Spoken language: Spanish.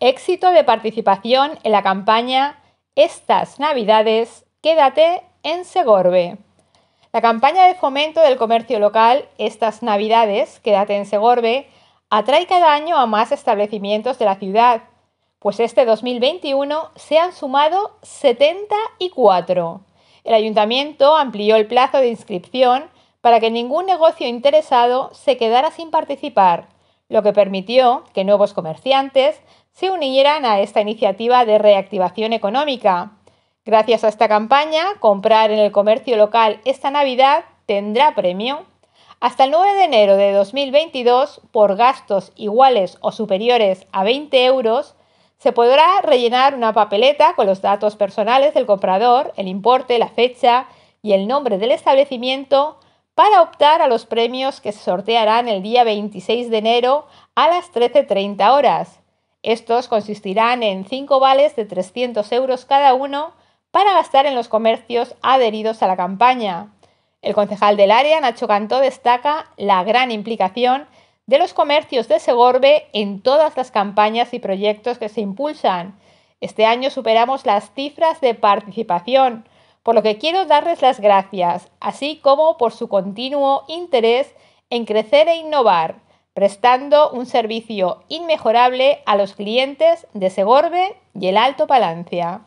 Éxito de participación en la campaña Estas Navidades, quédate en Segorbe. La campaña de fomento del comercio local Estas Navidades, quédate en Segorbe, atrae cada año a más establecimientos de la ciudad, pues este 2021 se han sumado 74. El ayuntamiento amplió el plazo de inscripción para que ningún negocio interesado se quedara sin participar, lo que permitió que nuevos comerciantes se unieran a esta iniciativa de reactivación económica. Gracias a esta campaña, comprar en el comercio local esta Navidad tendrá premio. Hasta el 9 de enero de 2022, por gastos iguales o superiores a 20 euros, se podrá rellenar una papeleta con los datos personales del comprador, el importe, la fecha y el nombre del establecimiento para optar a los premios que se sortearán el día 26 de enero a las 13.30 horas. Estos consistirán en 5 vales de 300 euros cada uno para gastar en los comercios adheridos a la campaña. El concejal del área, Nacho Cantó, destaca la gran implicación de los comercios de Segorbe en todas las campañas y proyectos que se impulsan. Este año superamos las cifras de participación, por lo que quiero darles las gracias, así como por su continuo interés en crecer e innovar prestando un servicio inmejorable a los clientes de Segorbe y el Alto Palancia.